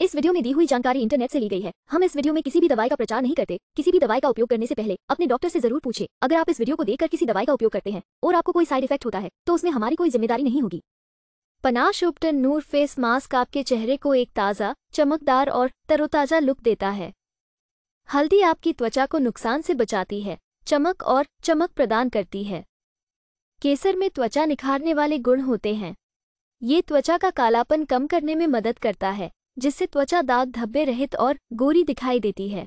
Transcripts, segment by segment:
इस वीडियो में दी हुई जानकारी इंटरनेट से ली गई है हम इस वीडियो में किसी भी दवाई का प्रचार नहीं करते किसी भी दवाई का उपयोग करने से पहले अपने डॉक्टर से जरूर पूछे अगर आप इस वीडियो को देखकर किसी दवाई का उपयोग करते हैं और आपको कोई साइड इफेक्ट होता है तो उसमें हमारी कोई जिम्मेदारी नहीं होगी पनाश उपटन नूर फेस मास्क आपके चेहरे को एक ताज़ा चमकदार और तरोताज़ा लुक देता है हल्दी आपकी त्वचा को नुकसान से बचाती है चमक और चमक प्रदान करती है केसर में त्वचा निखारने वाले गुण होते हैं ये त्वचा का कालापन कम करने में मदद करता है जिससे त्वचा दाग धब्बे रहित और गोरी दिखाई देती है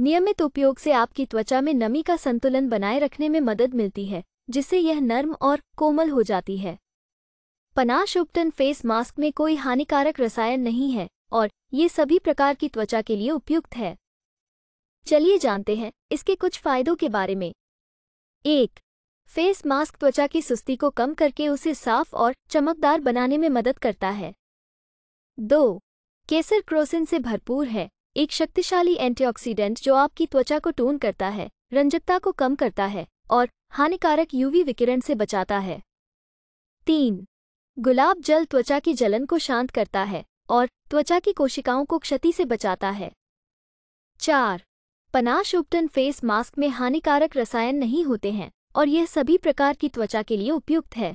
नियमित उपयोग से आपकी त्वचा में नमी का संतुलन बनाए रखने में मदद मिलती है जिससे यह नर्म और कोमल हो जाती है पनाश उपटन फेस मास्क में कोई हानिकारक रसायन नहीं है और ये सभी प्रकार की त्वचा के लिए उपयुक्त है चलिए जानते हैं इसके कुछ फायदों के बारे में एक फेस मास्क त्वचा की सुस्ती को कम करके उसे साफ और चमकदार बनाने में मदद करता है दो केसर क्रोसिन से भरपूर है एक शक्तिशाली एंटीऑक्सीडेंट जो आपकी त्वचा को टोन करता है रंजकता को कम करता है और हानिकारक यूवी विकिरण से बचाता है तीन गुलाब जल त्वचा की जलन को शांत करता है और त्वचा की कोशिकाओं को क्षति से बचाता है चार पनाश उपटन फेस मास्क में हानिकारक रसायन नहीं होते हैं और यह सभी प्रकार की त्वचा के लिए उपयुक्त है